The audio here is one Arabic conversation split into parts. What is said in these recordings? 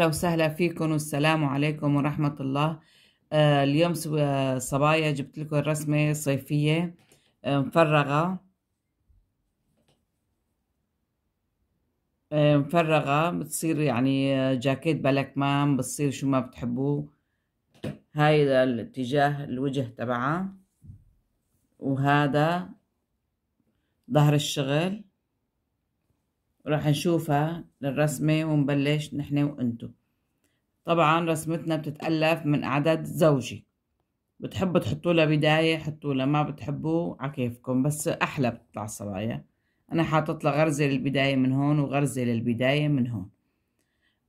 أهلا وسهلا فيكم والسلام عليكم ورحمة الله آه، اليوم آه، صبايا جبت لكم رسمة صيفية آه، مفرغة مفرغة بتصير يعني جاكيت بلكمان بتصير شو ما بتحبوه هاي الاتجاه الوجه تبعها وهذا ظهر الشغل راح نشوفها للرسمة ونبلش نحن وانتو طبعا رسمتنا بتتألف من اعداد زوجي بتحبوا تحطوا لها بداية حطوا لها ما بتحبوا على كيفكم بس أحلى بتطلع الصبايا أنا حاطط لها غرزة للبداية من هون وغرزة للبداية من هون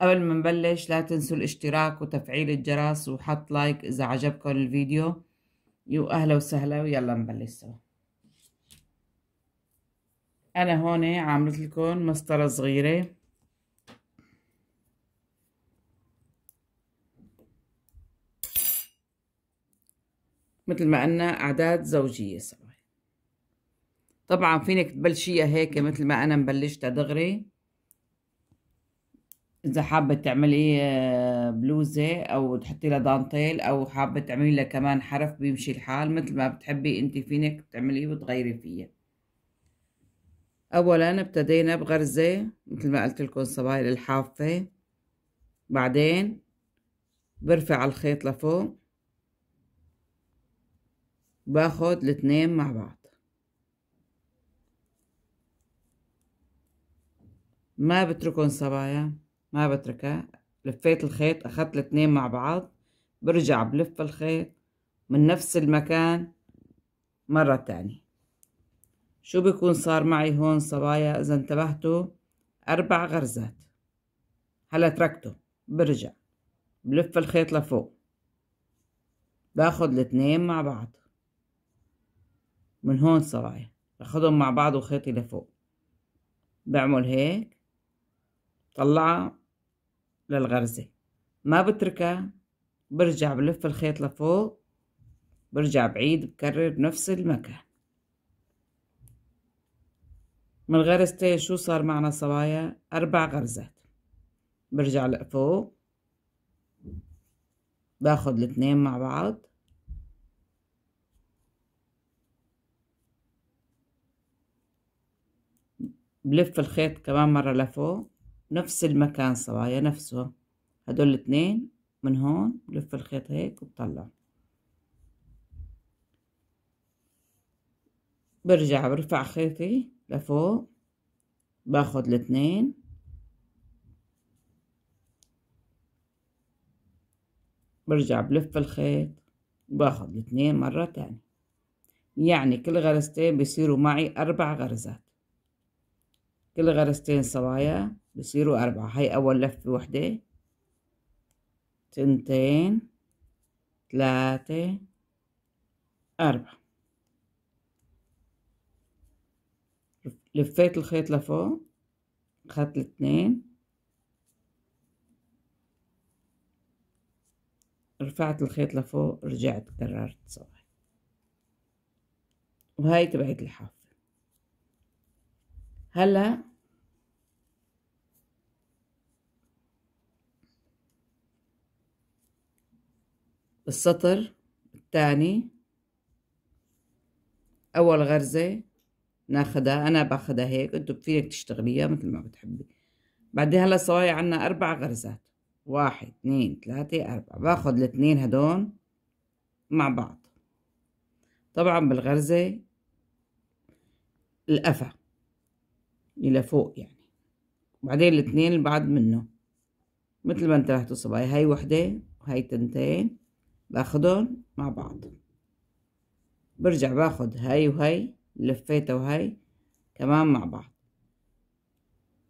قبل ما نبلش لا تنسوا الاشتراك وتفعيل الجرس وحط لايك إذا عجبكم الفيديو يو أهلا وسهلا ويلا نبلش سوا أنا هون عاملت لكم مسطرة صغيرة مثل ما قلنا أعداد زوجية سوا طبعا فينك تبلشيها هيك مثل ما أنا مبلشتها دغري إذا حابة تعملي آه، بلوزة أو تحطي لها دانتيل أو حابة تعملي لها كمان حرف بيمشي الحال مثل ما بتحبي أنت فينك تعمليه وتغيري فيه أولا ابتدينا بغرزة مثل ما قلت لكم صبايا الحافة بعدين برفع الخيط لفوق باخد الاتنين مع بعض ما بتركن صبايا ما بتركها لفيت الخيط اخدت الاتنين مع بعض برجع بلف الخيط من نفس المكان مرة تانية شو بيكون صار معي هون صبايا اذا انتبهتوا اربع غرزات هلا تركته برجع بلف الخيط لفوق باخد الاتنين مع بعض من هون صرايح باخدهم مع بعض وخيطي لفوق بعمل هيك طلعها للغرزة ما بتركها برجع بلف الخيط لفوق برجع بعيد بكرر نفس المكان من غرزتين شو صار معنا صبايا أربع غرزات برجع لفوق باخد الاتنين مع بعض بلف الخيط كمان مرة لفوق نفس المكان صبايا نفسه هدول الاتنين من هون بلف الخيط هيك وبطلع برجع برفع خيطي لفوق باخد الاتنين برجع بلف الخيط باخد الاتنين مرة تانية يعني كل غرزتين بيصيروا معي أربع غرزات كل غرزتين صبايا بصيروا أربعة هاي أول لفة وحدة تنتين ثلاثة أربعة لفيت الخيط لفوق أخذت الاثنين رفعت الخيط لفوق رجعت كررت صبايا وهاي تبعت الحاف هلا السطر الثاني أول غرزة ناخدها أنا باخدها هيك أنتو فيك تشتغليها مثل ما بتحبي بعدين هلا صوايا عنا أربع غرزات واحد اثنين ثلاثة أربعة باخد الاثنين هدون مع بعض طبعا بالغرزة القفا إلى فوق يعني وبعدين الاتنين اللي بعد منه مثل ما انتبهتوا صبايا هاي وحدة وهي تنتين باخذهم مع بعض برجع باخد هاي وهي لفيتها وهي كمان مع بعض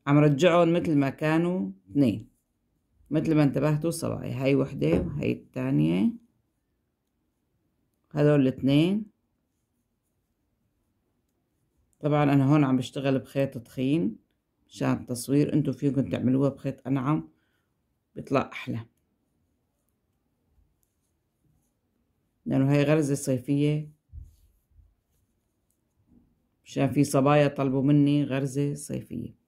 عم رجعهم مثل ما كانوا اتنين مثل ما انتبهتوا صبايا هاي وحدة وهي التانية هذول الاتنين طبعا انا هون عم بشتغل بخيط تخين مشان التصوير انتو فيكن تعملوها بخيط انعم بيطلع احلى لانه هاي غرزة صيفية مشان في صبايا طلبوا مني غرزة صيفية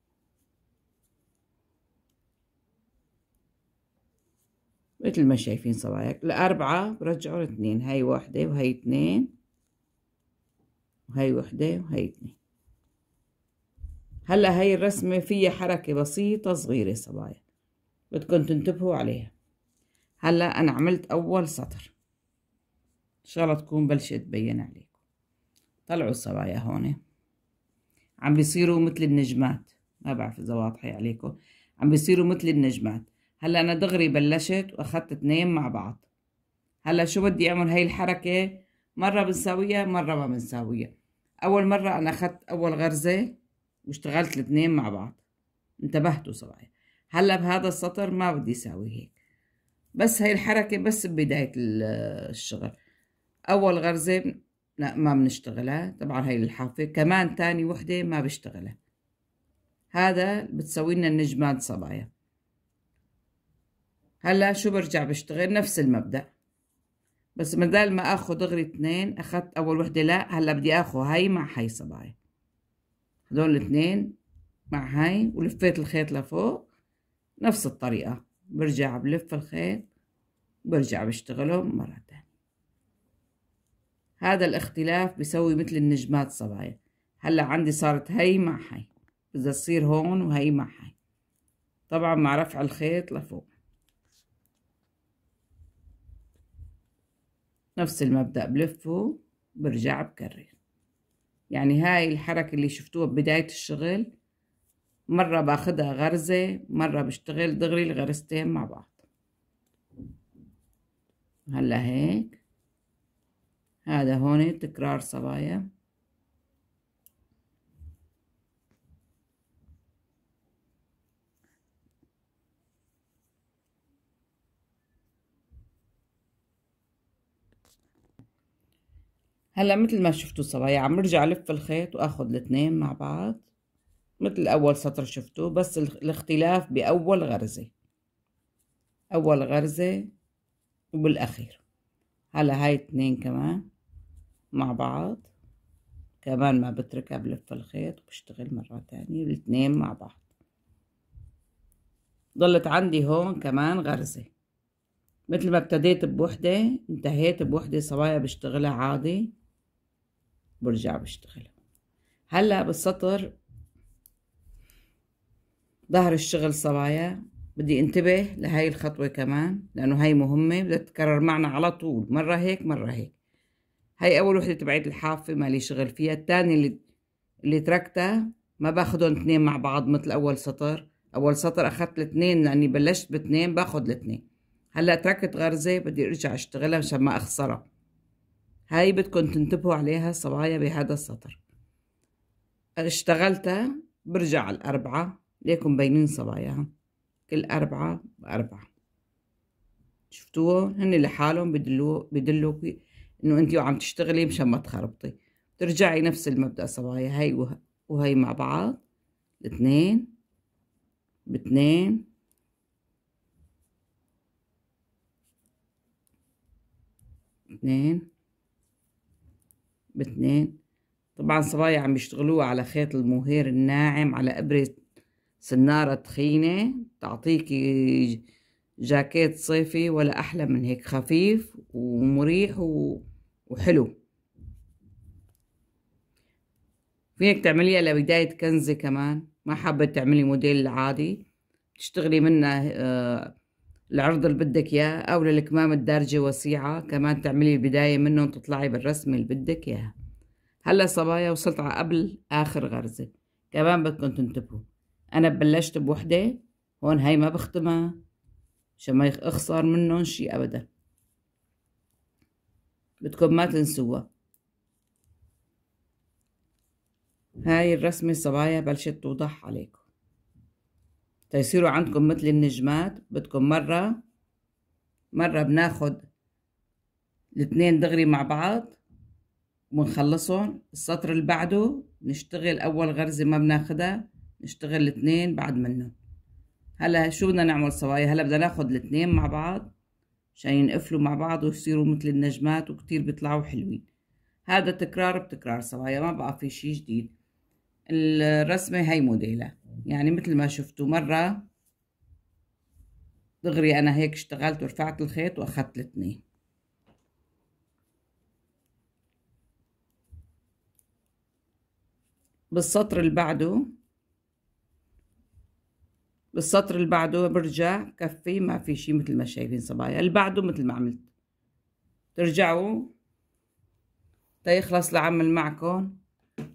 مثل ما شايفين صباياك الأربعة برجعوا الاثنين هاي واحدة وهاي اثنين وهي وحدة وهي اثنين هلا هاي الرسمة فيها حركة بسيطة صغيرة صبايا بدكم تنتبهوا عليها هلا أنا عملت أول سطر إن شاء الله تكون بلشت تبين عليكم طلعوا الصبايا هون عم بيصيروا مثل النجمات ما بعرف إذا واضحة عليكم عم بيصيروا مثل النجمات هلا أنا دغري بلشت وأخدت اثنين مع بعض هلا شو بدي أعمل هاي الحركة مرة بنساويها مرة ما بنساويها أول مرة أنا أخدت أول غرزة واشتغلت الاتنين مع بعض انتبهتوا صبايا هلا بهذا السطر ما بدي اساوي هيك بس هاي الحركة بس ببداية الشغل أول غرزة لا ما بنشتغلها طبعا هاي الحافة كمان تاني وحدة ما بشتغلها هذا بتسوي لنا النجمات صبايا هلا شو برجع بشتغل نفس المبدأ بس بدل ما اخذ دغري اثنين اخذت اول وحدة لا هلا بدي اخذ هاي مع هاي صبايا هذول الاتنين مع هاي ولفيت الخيط لفوق نفس الطريقة برجع بلف الخيط برجع بشتغلهم مرة تانية هذا الاختلاف بسوي مثل النجمات صبايا هلا عندي صارت هاي مع هاي بدها تصير هون وهي مع هاي طبعا مع رفع الخيط لفوق نفس المبدأ بلفه برجع بكرر يعني هاي الحركة اللي شفتوها ببداية الشغل مرة باخدها غرزة مرة بشتغل دغري الغرزتين مع بعض هلا هيك هذا هون تكرار صبايا هلا مثل ما شفتوا صبايا عم برجع الف الخيط واخد الاثنين مع بعض مثل اول سطر شفتوه بس الاختلاف باول غرزة اول غرزة وبالاخير هلا هاي اثنين كمان مع بعض كمان ما بتركها بلف الخيط وبشتغل مرة تانية الاثنين مع بعض ضلت عندي هون كمان غرزة مثل ما ابتديت بوحدة انتهيت بوحدة صبايا بشتغلها عادي برجع بشتغلها هلا بالسطر ظهر الشغل صبايا بدي انتبه لهي الخطوة كمان لأنه هي مهمة بدها تتكرر معنا على طول مرة هيك مرة هيك هي أول وحدة تبعت الحافة مالي شغل فيها الثانية اللي اللي تركتها ما باخدهم اثنين مع بعض مثل أول سطر أول سطر أخذت الاثنين لأني بلشت باثنين باخذ الاثنين هلا تركت غرزة بدي أرجع أشتغلها مشان ما أخسرها هاي بدكم تنتبهوا عليها الصبايا بهذا السطر اشتغلتها برجع الأربعة ليكم بينين صباياها كل أربعة بأربعة شفتوه هن لحالهم بدلو بدلوك انه انتي وعم تشتغلي مشان ما تخربطي ترجعي نفس المبدأ صبايا هاي وهي مع بعض اثنين باثنين اثنين باثنين طبعا صبايا عم يشتغلوها على خيط الموهير الناعم على إبرة سنارة تخينة تعطيكي جاكيت صيفي ولا أحلى من هيك خفيف ومريح وحلو فينك تعمليها لبداية كنزة كمان ما حابة تعملي موديل عادي تشتغلي منها آه، العرض اللي بدك اياه او للكمام الدارجه وسيعه كمان تعملي البدايه منهم تطلعي بالرسمه اللي بدك اياها هلا صبايا وصلت على قبل اخر غرزه كمان بدكم تنتبهوا انا بلشت بوحده هون هاي ما بختمها عشان ما اخسر منهم شي ابدا بدكم ما تنسوها هاي الرسمة صبايا بلشت توضح عليكم تيصيروا عندكم مثل النجمات بدكم مرة مرة بناخد الاتنين دغري مع بعض ونخلصهم السطر اللي بعده نشتغل أول غرزة ما بناخدها نشتغل الاتنين بعد منه هلا شو بدنا نعمل صبايا هلا بدنا ناخد الاتنين مع بعض عشان ينقفلوا مع بعض ويصيروا مثل النجمات وكتير بيطلعوا حلوين هذا تكرار بتكرار صبايا ما بقى في شي جديد الرسمة هي موديلها يعني مثل ما شفتوا مرة دغري أنا هيك اشتغلت ورفعت الخيط وأخدت الاثنين بالسطر اللي بعده بالسطر اللي بعده برجع كفي ما في شي مثل ما شايفين صبايا اللي بعده مثل ما عملت ترجعوا تيخلص العمل معكم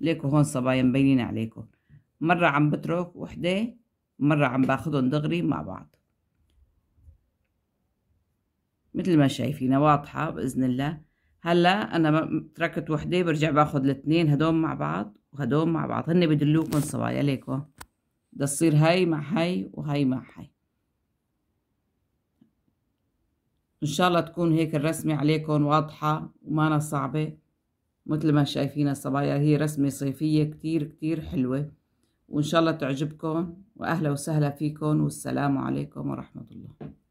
ليكو هون صبايا مبينين عليكم مرة عم بترك وحدة مرة عم باخدهم دغري مع بعض مثل ما شايفينها واضحة بإذن الله هلا أنا تركت وحدة برجع باخد الاثنين هدول مع بعض وهدول مع بعض هن بدلوكم صبايا ليكو بدها تصير هاي مع هاي وهاي مع هاي إن شاء الله تكون هيك الرسمة عليكم واضحة ومانا صعبة مثل ما شايفينها صبايا هي رسمة صيفية كتير كتير حلوة وإن شاء الله تعجبكم وأهلا وسهلا فيكم والسلام عليكم ورحمة الله